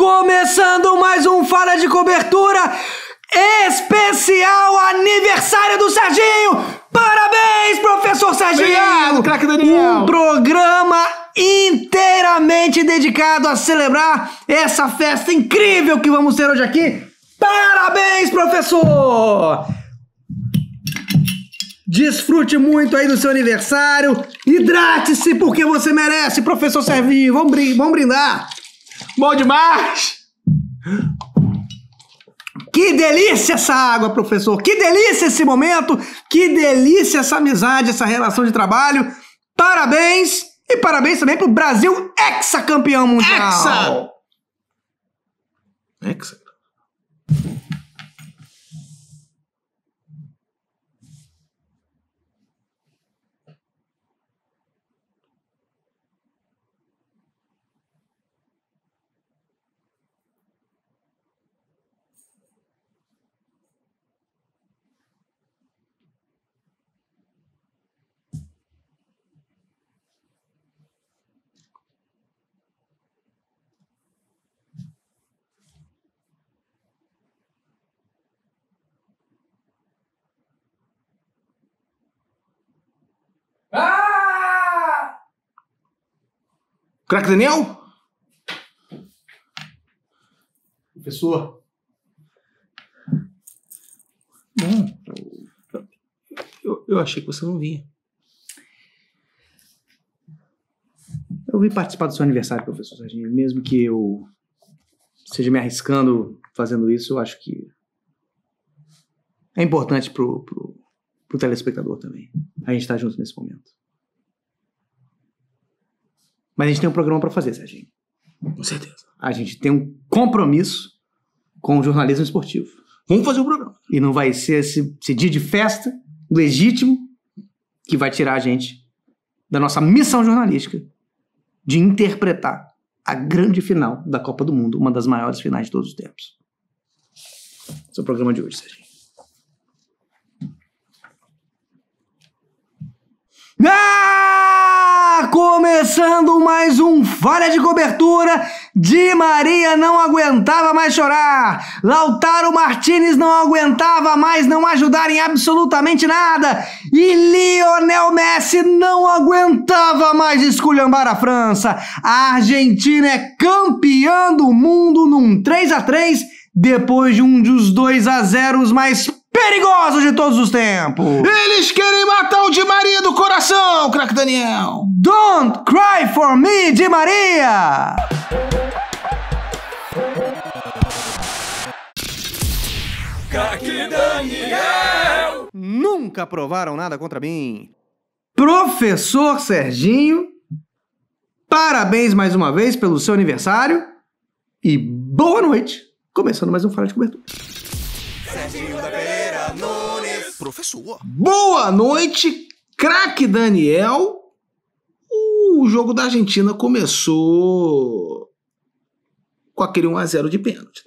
Começando mais um Fala de Cobertura especial aniversário do Serginho! Parabéns, professor Serginho! Obrigado, craque Daniel! Um programa inteiramente dedicado a celebrar essa festa incrível que vamos ter hoje aqui. Parabéns, professor! Desfrute muito aí do seu aniversário. Hidrate-se porque você merece, professor Serginho. Vamos brindar. Bom demais! Que delícia essa água, professor! Que delícia esse momento! Que delícia essa amizade, essa relação de trabalho! Parabéns! E parabéns também pro Brasil hexacampeão mundial! Hexa! Hexa. Crack Daniel? Professor. Bom, eu, eu achei que você não vinha. Eu vim participar do seu aniversário, professor Sarginho. Mesmo que eu seja me arriscando fazendo isso, eu acho que é importante pro, pro, pro telespectador também. A gente tá junto nesse momento. Mas a gente tem um programa para fazer, Serginho. Com certeza. A gente tem um compromisso com o jornalismo esportivo. Vamos fazer um programa. E não vai ser esse, esse dia de festa legítimo que vai tirar a gente da nossa missão jornalística de interpretar a grande final da Copa do Mundo, uma das maiores finais de todos os tempos. Esse é o programa de hoje, Serginho. Não! Tá começando mais um Falha de Cobertura. Di Maria não aguentava mais chorar. Lautaro Martinez não aguentava mais não ajudar em absolutamente nada. E Lionel Messi não aguentava mais esculhambar a França. A Argentina é campeã do mundo num 3 a 3 depois de um dos 2 a 0 mais perigosos de todos os tempos. Eles querem matar o Di Maria do coração, craque Daniel. Don't cry for me, Di Maria. Craque Daniel. Nunca provaram nada contra mim. Professor Serginho, parabéns mais uma vez pelo seu aniversário e boa noite. Começando mais um Fala de Cobertura. Serginho da professor. Boa noite, craque Daniel. Uh, o jogo da Argentina começou com aquele 1x0 de pênalti.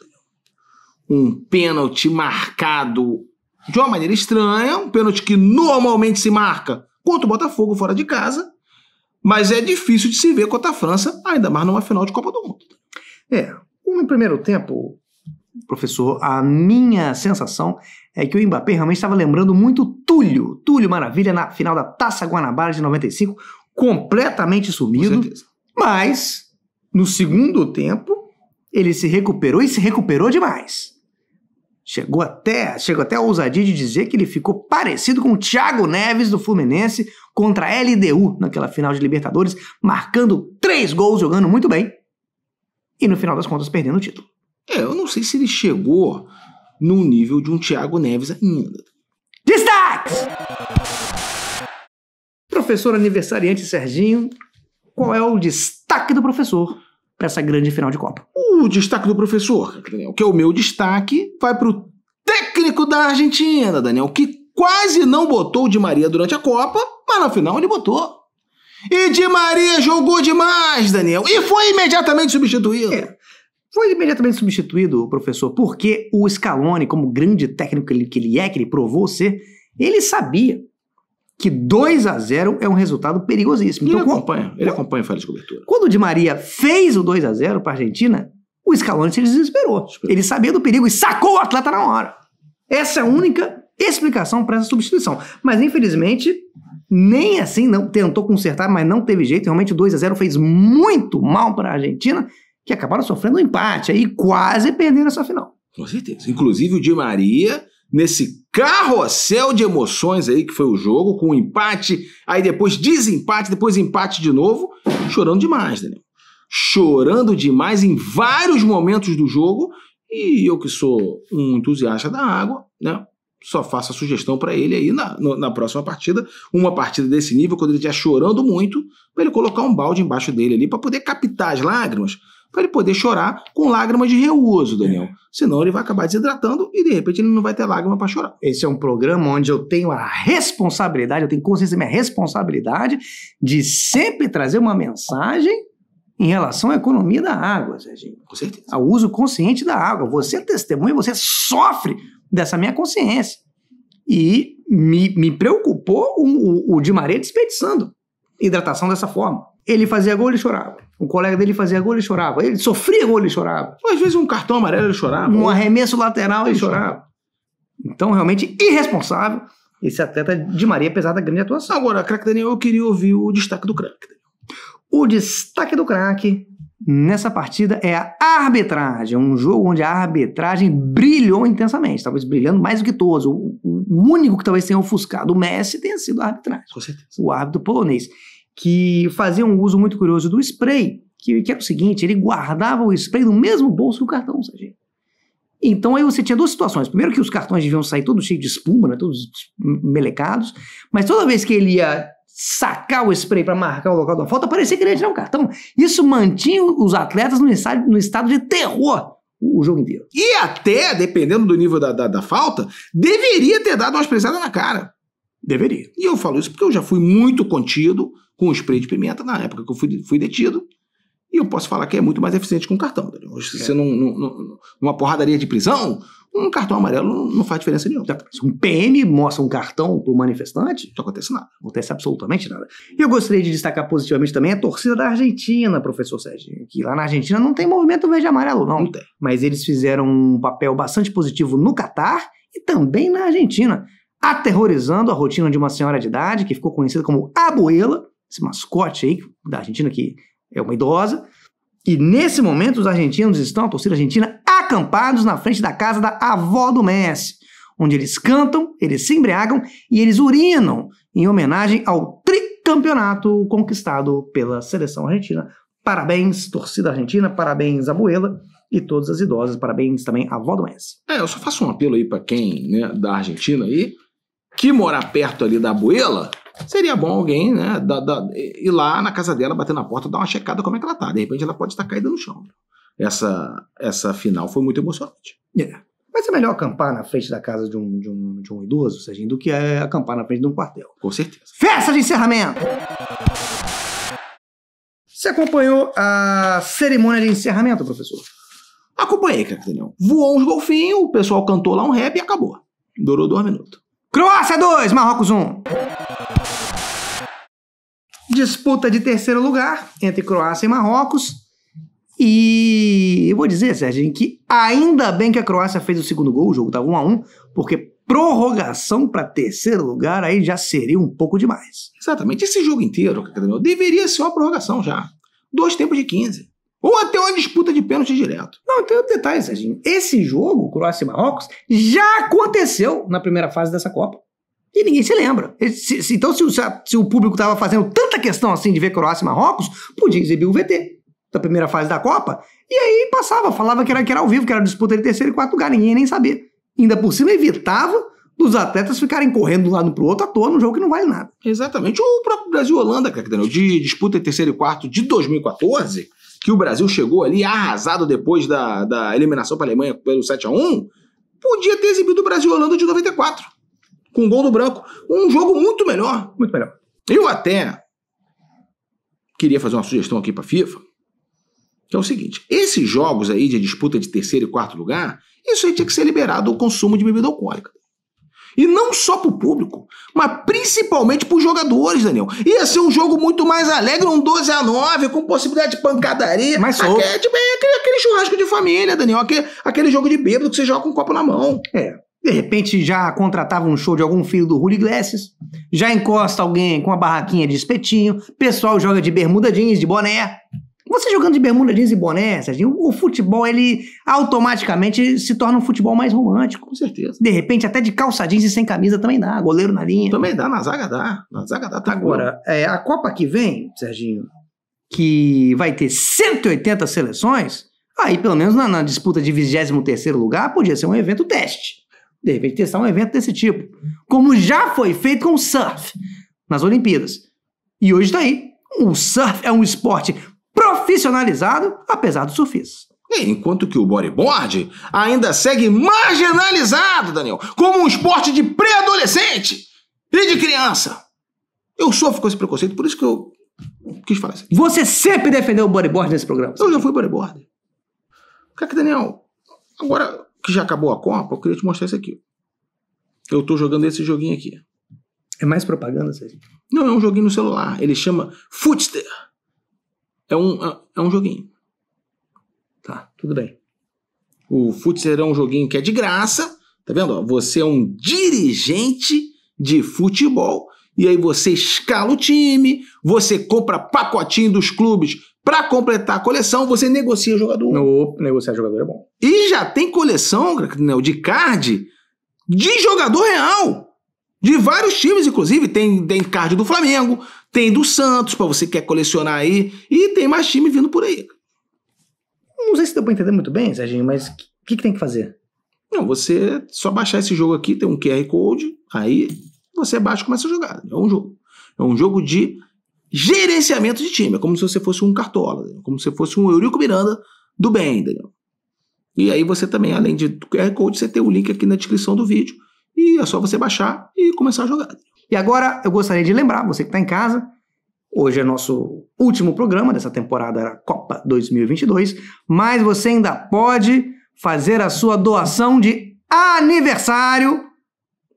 Um pênalti marcado de uma maneira estranha, um pênalti que normalmente se marca contra o Botafogo fora de casa, mas é difícil de se ver contra a França, ainda mais numa final de Copa do Mundo. É, no primeiro tempo, professor, a minha sensação é que o Mbappé realmente estava lembrando muito Túlio. Túlio Maravilha na final da Taça Guanabara de 95, completamente sumido. Com mas, no segundo tempo, ele se recuperou e se recuperou demais. Chegou até, chegou até a ousadia de dizer que ele ficou parecido com o Thiago Neves do Fluminense contra a LDU naquela final de Libertadores, marcando três gols, jogando muito bem. E no final das contas, perdendo o título. É, eu não sei se ele chegou no nível de um Thiago Neves ainda. Destaques! Professor aniversariante Serginho, qual é o destaque do professor para essa grande final de Copa? O destaque do professor, Daniel, que é o meu destaque, vai para o técnico da Argentina, Daniel, que quase não botou o Di Maria durante a Copa, mas na final ele botou. E Di Maria jogou demais, Daniel, e foi imediatamente substituído. É foi imediatamente substituído, o professor, porque o Scaloni, como grande técnico que ele é, que ele provou ser, ele sabia que 2 a 0 é um resultado perigosíssimo. Ele então, acompanha, ele acompanha falha de cobertura. Quando o Di Maria fez o 2 a 0 para a Argentina, o Scaloni se desesperou. Ele sabia do perigo e sacou o atleta na hora. Essa é a única explicação para essa substituição. Mas infelizmente, nem assim não tentou consertar, mas não teve jeito. Realmente o 2 a 0 fez muito mal para a Argentina que acabaram sofrendo um empate aí, quase perdendo essa final. Com certeza. Inclusive o Di Maria, nesse carrossel de emoções aí que foi o jogo, com um empate, aí depois desempate, depois empate de novo, chorando demais, Daniel. Né? Chorando demais em vários momentos do jogo. E eu que sou um entusiasta da água, né? só faço a sugestão para ele aí na, na próxima partida, uma partida desse nível, quando ele estiver chorando muito, para ele colocar um balde embaixo dele ali, para poder captar as lágrimas, para ele poder chorar com lágrimas de reuso, Daniel. É. Senão ele vai acabar desidratando e de repente ele não vai ter lágrima para chorar. Esse é um programa onde eu tenho a responsabilidade, eu tenho consciência da minha responsabilidade de sempre trazer uma mensagem em relação à economia da água, Serginho. Com certeza. Ao uso consciente da água. Você é testemunha, você sofre dessa minha consciência. E me, me preocupou o, o, o Di Maria desperdiçando hidratação dessa forma. Ele fazia gol, e chorava. Um colega dele fazia gol e chorava. Ele sofria gol e chorava. Às vezes um cartão amarelo ele chorava. Um arremesso lateral ele chorava. Então, realmente irresponsável esse atleta de Maria, apesar da grande atuação. Agora, craque Daniel, eu queria ouvir o destaque do craque. O destaque do craque nessa partida é a arbitragem. Um jogo onde a arbitragem brilhou intensamente, talvez brilhando mais do que todos. O, único que talvez tenha ofuscado o Messi tenha sido a arbitragem. Com certeza. O árbitro polonês que fazia um uso muito curioso do spray, que, que era o seguinte: ele guardava o spray no mesmo bolso do cartão, sabe? Então aí você tinha duas situações. Primeiro que os cartões deviam sair todos cheios de espuma, né, todos melecados, mas toda vez que ele ia sacar o spray para marcar o local da falta, parecia que ele ia tirar um cartão. Isso mantinha os atletas no, no estado de terror o jogo inteiro. E até, dependendo do nível da, da, da falta, deveria ter dado uma expressada na cara. Deveria. E eu falo isso porque eu já fui muito contido, com spray de pimenta na época que eu fui, fui detido. E eu posso falar que é muito mais eficiente que um cartão. Tá Se é. você não, não, numa porradaria de prisão, um cartão amarelo não faz diferença nenhuma. Tá, se um PM mostra um cartão para o manifestante, não acontece nada. Não acontece absolutamente nada. Eu gostaria de destacar positivamente também a torcida da Argentina, professor Sérgio. Que lá na Argentina não tem movimento verde amarelo, não. não tem. Mas eles fizeram um papel bastante positivo no Catar e também na Argentina, aterrorizando a rotina de uma senhora de idade que ficou conhecida como Abuela esse mascote aí da Argentina, que é uma idosa. E nesse momento, os argentinos estão, a torcida argentina, acampados na frente da casa da avó do Messi, onde eles cantam, eles se embriagam e eles urinam em homenagem ao tricampeonato conquistado pela seleção argentina. Parabéns, torcida argentina, parabéns, Abuela e todas as idosas, parabéns também à avó do Messi. É, eu só faço um apelo aí para quem, né, da Argentina aí, que mora perto ali da Abuela, seria bom alguém, né, da, da, ir lá na casa dela, bater na porta, dar uma checada como é que ela tá. De repente ela pode estar caída no chão. Essa, essa final foi muito emocionante. É. Mas é melhor acampar na frente da casa de um, de um, de um idoso, Serginho, do que é acampar na frente de um quartel. Com certeza. Festa de encerramento! Você acompanhou a cerimônia de encerramento, professor? Acompanhei, cara, Voou uns golfinhos, o pessoal cantou lá um rap e acabou. Durou dois minutos. Croácia 2, Marrocos 1. Um. Disputa de terceiro lugar entre Croácia e Marrocos. E eu vou dizer, Serginho, que ainda bem que a Croácia fez o segundo gol, o jogo estava 1 a 1 porque prorrogação para terceiro lugar aí já seria um pouco demais. Exatamente. Esse jogo inteiro, Cacademia, deveria ser uma prorrogação já. Dois tempos de 15. Ou até uma disputa de pênalti direto. Não, tem outro detalhe, Serginho. Esse jogo, Croácia e Marrocos, já aconteceu na primeira fase dessa Copa. E ninguém se lembra. então, se, se o público estava fazendo tanta questão assim de ver Croácia e Marrocos, podia exibir o VT da primeira fase da Copa, e aí passava, falava que era, que era ao vivo, que era disputa de terceiro e quarto lugar, ninguém nem sabia. Ainda por cima, evitava dos atletas ficarem correndo de um lado para o outro à toa num jogo que não vale nada. Exatamente. O próprio Brasil-Holanda, de disputa de terceiro e quarto de 2014, que o Brasil chegou ali arrasado depois da, da eliminação para a Alemanha pelo 7 a 1 podia ter exibido o Brasil-Holanda de 94 com gol do branco. Um jogo muito melhor, muito melhor. Eu até queria fazer uma sugestão aqui para a FIFA, que é o seguinte: esses jogos aí de disputa de terceiro e quarto lugar, isso aí tinha que ser liberado o consumo de bebida alcoólica. E não só para o público, mas principalmente para os jogadores, Daniel. Ia ser um jogo muito mais alegre, um 12 a 9 com possibilidade de pancadaria. Mas só. Aquele, é, tipo, é aquele, aquele churrasco de família, Daniel. Aquele, aquele jogo de bêbado que você joga com um copo na mão. É. De repente já contratava um show de algum filho do Julio Iglesias, já encosta alguém com uma barraquinha de espetinho, pessoal joga de bermuda jeans, de boné. Você jogando de bermuda jeans e boné, Serginho, o futebol ele automaticamente se torna um futebol mais romântico. Com certeza. De repente até de calça jeans e sem camisa também dá, goleiro na linha. Também dá, na zaga dá, na zaga dá. Tá Agora, é, a Copa que vem, Serginho, que vai ter 180 seleções, aí pelo menos na, na disputa de 23º lugar podia ser um evento teste de repente testar um evento desse tipo, como já foi feito com o surf nas Olimpíadas. E hoje está aí. O surf é um esporte profissionalizado, apesar do surfista. Enquanto que o bodyboard ainda segue marginalizado, Daniel, como um esporte de pré-adolescente e de criança. Eu sofro com esse preconceito, por isso que eu quis falar isso. Aqui. Você sempre defendeu o bodyboard nesse programa? Eu já fui bodyboard. Cara, é Daniel, agora que já acabou a Copa, eu queria te mostrar isso aqui. Eu estou jogando esse joguinho aqui. É mais propaganda, Sérgio? Não, é um joguinho no celular. Ele chama Footster. É um, é, é um joguinho. Tá, tudo bem. O Footster é um joguinho que é de graça. Tá vendo? Você é um dirigente de futebol. E aí você escala o time, você compra pacotinho dos clubes para completar a coleção, você negocia jogador. No, negociar jogador é bom. E já tem coleção de card de jogador real. De vários times, inclusive. Tem, tem card do Flamengo, tem do Santos, para você que quer colecionar aí. E tem mais time vindo por aí. Não sei se deu pra entender muito bem, Serginho, mas o que, que tem que fazer? Não, você só baixar esse jogo aqui, tem um QR Code, aí você baixa e começa a jogar. É um jogo. É um jogo de gerenciamento de time. É como se você fosse um cartola, como se você fosse um Eurico Miranda do bem, Daniel. E aí você também, além de QR Code, você tem o link aqui na descrição do vídeo e é só você baixar e começar a jogar. E agora eu gostaria de lembrar, você que está em casa, hoje é nosso último programa dessa temporada era Copa 2022, mas você ainda pode fazer a sua doação de aniversário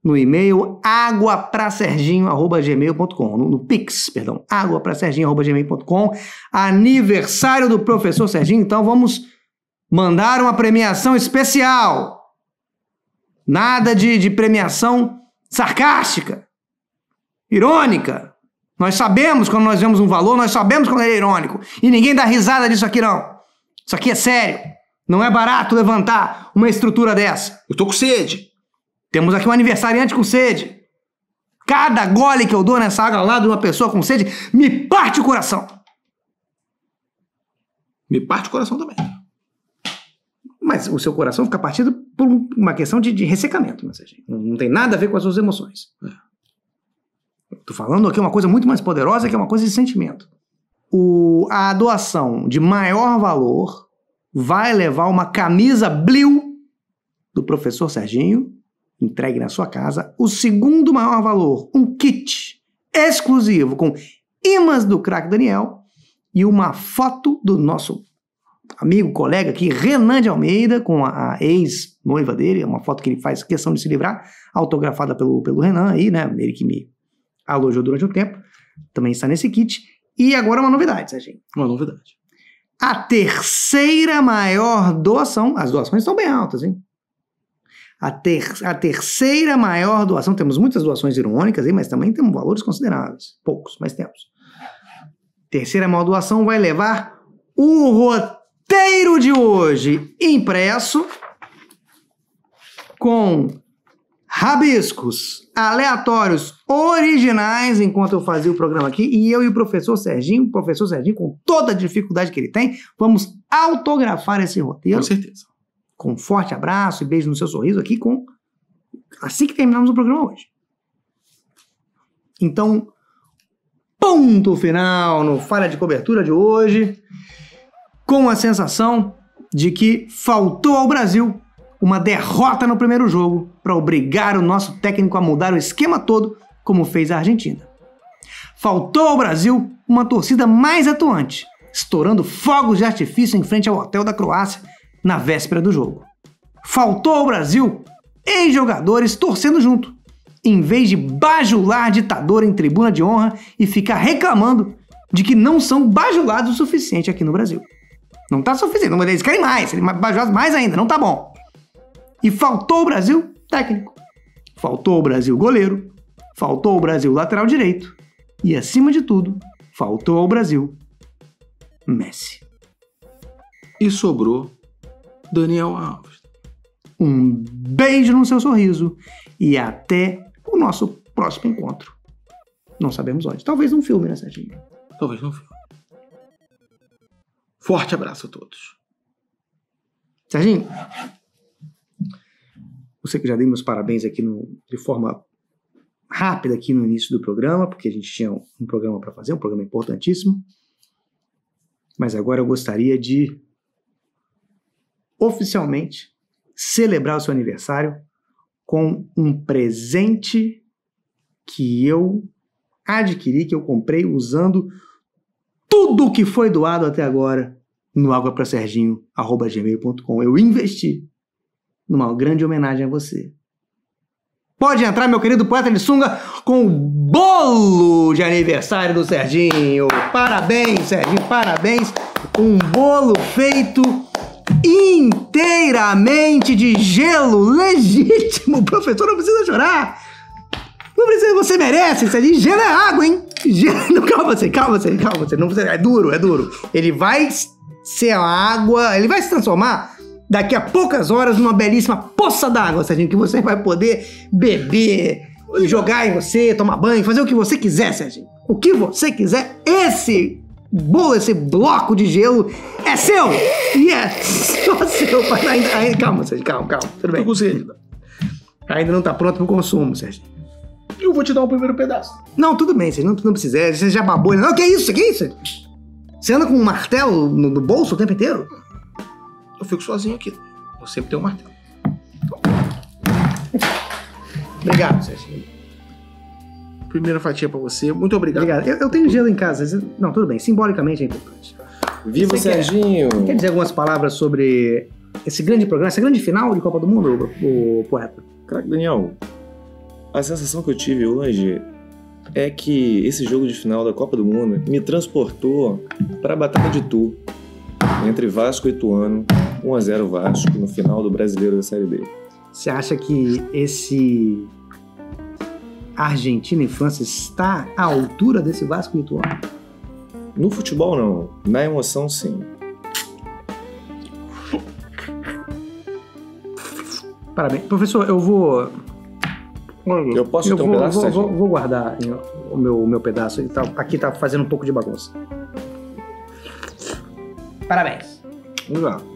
no e-mail aguapraserginho.gmail.com, no, no Pix, perdão, aguapraserginho.gmail.com, aniversário do professor Serginho, então vamos mandar uma premiação especial. Nada de, de premiação sarcástica, irônica. Nós sabemos quando nós vemos um valor, nós sabemos quando ele é irônico. E ninguém dá risada disso aqui, não. Isso aqui é sério. Não é barato levantar uma estrutura dessa. Eu tô com sede. Temos aqui um aniversariante com sede. Cada gole que eu dou nessa água lá de uma pessoa com sede me parte o coração. Me parte o coração também. Mas o seu coração fica partido por uma questão de, de ressecamento, né, não, não tem nada a ver com as suas emoções. Estou é. falando aqui uma coisa muito mais poderosa que é uma coisa de sentimento. O, a doação de maior valor vai levar uma camisa blue do professor Serginho entregue na sua casa, o segundo maior valor, um kit exclusivo com imãs do craque Daniel e uma foto do nosso amigo, colega aqui, Renan de Almeida, com a, ex-noiva dele, é uma foto que ele faz questão de se livrar, autografada pelo, pelo Renan aí, né? Ele que me alojou durante um tempo, também está nesse kit. E agora uma novidade, Serginho. Uma novidade. A terceira maior doação, as doações estão bem altas, hein? a, ter, a terceira maior doação. Temos muitas doações irônicas aí, mas também temos valores consideráveis. Poucos, mas temos. Terceira maior doação vai levar o roteiro de hoje impresso com rabiscos aleatórios originais enquanto eu fazia o programa aqui e eu e o professor Serginho, o professor Serginho com toda a dificuldade que ele tem, vamos autografar esse roteiro. Com certeza com um forte abraço e beijo no seu sorriso aqui com assim que terminamos o programa hoje. Então, ponto final no falha de cobertura de hoje, com a sensação de que faltou ao Brasil uma derrota no primeiro jogo para obrigar o nosso técnico a mudar o esquema todo, como fez a Argentina. Faltou ao Brasil uma torcida mais atuante, estourando fogos de artifício em frente ao hotel da Croácia na véspera do jogo. Faltou ao Brasil ex-jogadores torcendo junto, em vez de bajular ditador em tribuna de honra e ficar reclamando de que não são bajulados o suficiente aqui no Brasil. Não tá suficiente, eles querem mais, eles bajulados mais ainda, não tá bom. E faltou ao Brasil técnico, faltou ao Brasil goleiro, faltou ao Brasil lateral direito e, acima de tudo, faltou ao Brasil Messi. E sobrou Daniel Alves. Um beijo no seu sorriso e até o nosso próximo encontro. Não sabemos onde. Talvez num filme, né, Serginho? Talvez num filme. Forte abraço a todos. Serginho, você que já dei meus parabéns aqui no, de forma rápida aqui no início do programa, porque a gente tinha um programa para fazer, um programa importantíssimo. Mas agora eu gostaria de oficialmente celebrar o seu aniversário com um presente que eu adquiri, que eu comprei usando tudo que foi doado até agora no gmail.com Eu investi numa grande homenagem a você. Pode entrar, meu querido poeta de sunga, com o bolo de aniversário do Serginho. Parabéns, Serginho, parabéns. Um bolo feito inteiramente de gelo legítimo. Professor, não precisa chorar. Não precisa, você merece. Isso ali, gelo é água, hein? Gelo, calma você, calma você, calma você. Não é duro, é duro. Ele vai ser a água, ele vai se transformar daqui a poucas horas numa belíssima poça d'água, Serginho, que você vai poder beber, jogar em você, tomar banho, fazer o que você quiser, Serginho. O que você quiser, esse Bolo esse bloco de gelo é seu! E é só seu! calma, Sérgio, calma, calma, tudo bem. Eu consigo. ainda. não tá pronto pro consumo, Sérgio. Eu vou te dar o um primeiro pedaço. Não, tudo bem, você não, não precisa. É, você já babou. Não, que é isso, que é isso? Você anda com um martelo no, no bolso o tempo inteiro? Eu fico sozinho aqui. Eu sempre tenho um martelo. Obrigado, Sérgio. Primeira fatia para você. Muito obrigado. Obrigado. Eu, eu tenho gelo em casa. Não, tudo bem. Simbolicamente é importante. Viva você Serginho! Quer, quer dizer algumas palavras sobre esse grande programa, essa grande final de Copa do Mundo, o, o poeta? Crack Daniel, a sensação que eu tive hoje é que esse jogo de final da Copa do Mundo me transportou para a Batalha de Tu, entre Vasco e Tuano, 1 a 0 Vasco, no final do Brasileiro da Série B. Você acha que esse Argentina e França está à altura desse Vasco e No futebol, não. Na emoção, sim. Parabéns. Professor, eu vou. Eu posso eu ter um vou, pedaço? Vou, vou, vou guardar o meu, o meu pedaço. Tá, aqui tá fazendo um pouco de bagunça. Parabéns. Vamos lá.